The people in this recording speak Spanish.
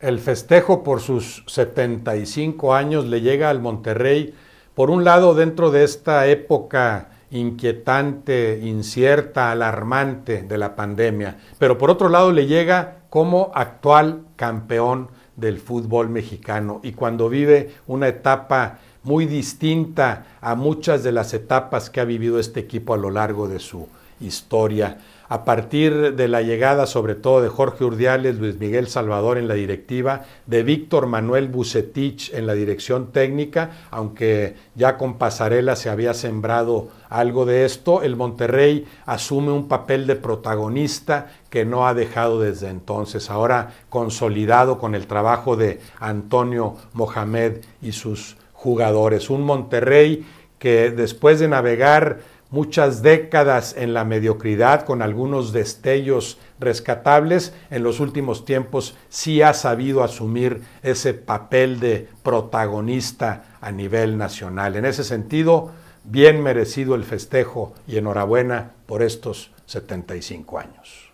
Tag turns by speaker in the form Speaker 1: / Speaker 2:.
Speaker 1: El festejo por sus 75 años le llega al Monterrey, por un lado, dentro de esta época inquietante, incierta, alarmante de la pandemia, pero por otro lado le llega como actual campeón del fútbol mexicano y cuando vive una etapa muy distinta a muchas de las etapas que ha vivido este equipo a lo largo de su historia. A partir de la llegada, sobre todo, de Jorge Urdiales, Luis Miguel Salvador en la directiva, de Víctor Manuel Bucetich en la dirección técnica, aunque ya con Pasarela se había sembrado algo de esto, el Monterrey asume un papel de protagonista que no ha dejado desde entonces, ahora consolidado con el trabajo de Antonio Mohamed y sus jugadores. Un Monterrey que después de navegar muchas décadas en la mediocridad con algunos destellos rescatables, en los últimos tiempos sí ha sabido asumir ese papel de protagonista a nivel nacional. En ese sentido, bien merecido el festejo y enhorabuena por estos 75 años.